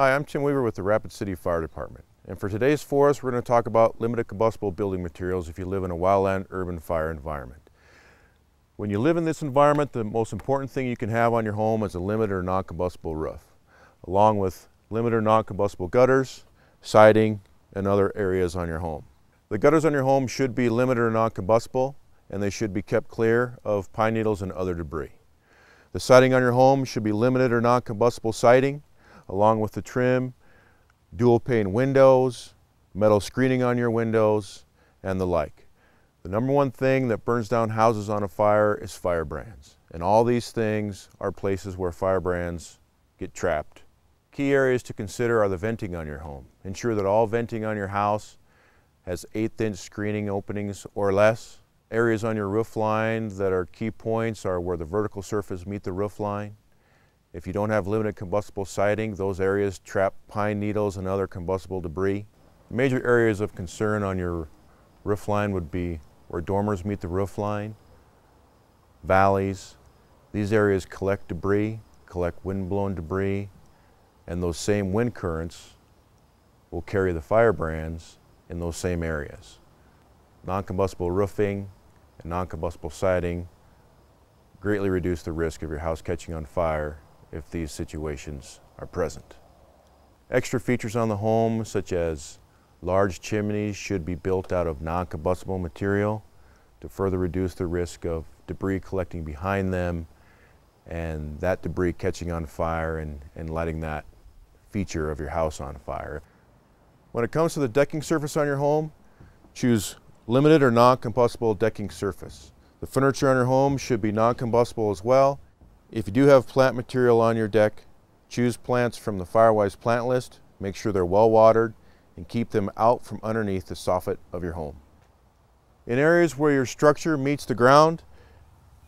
Hi, I'm Tim Weaver with the Rapid City Fire Department. And for today's forest, we're going to talk about limited combustible building materials if you live in a wildland urban fire environment. When you live in this environment, the most important thing you can have on your home is a limited or non-combustible roof, along with limited or non-combustible gutters, siding, and other areas on your home. The gutters on your home should be limited or non-combustible, and they should be kept clear of pine needles and other debris. The siding on your home should be limited or non-combustible siding, along with the trim, dual pane windows, metal screening on your windows, and the like. The number one thing that burns down houses on a fire is firebrands. And all these things are places where firebrands get trapped. Key areas to consider are the venting on your home. Ensure that all venting on your house has eighth inch screening openings or less. Areas on your roof line that are key points are where the vertical surface meet the roof line. If you don't have limited combustible siding, those areas trap pine needles and other combustible debris. Major areas of concern on your roof line would be where dormers meet the roof line, valleys. These areas collect debris, collect wind-blown debris, and those same wind currents will carry the firebrands in those same areas. Non-combustible roofing and non-combustible siding greatly reduce the risk of your house catching on fire if these situations are present. Extra features on the home, such as large chimneys, should be built out of non-combustible material to further reduce the risk of debris collecting behind them and that debris catching on fire and, and lighting that feature of your house on fire. When it comes to the decking surface on your home, choose limited or non-combustible decking surface. The furniture on your home should be non-combustible as well. If you do have plant material on your deck, choose plants from the Firewise plant list, make sure they're well watered, and keep them out from underneath the soffit of your home. In areas where your structure meets the ground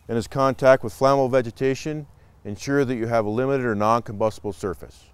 and is contact with flammable vegetation, ensure that you have a limited or non-combustible surface.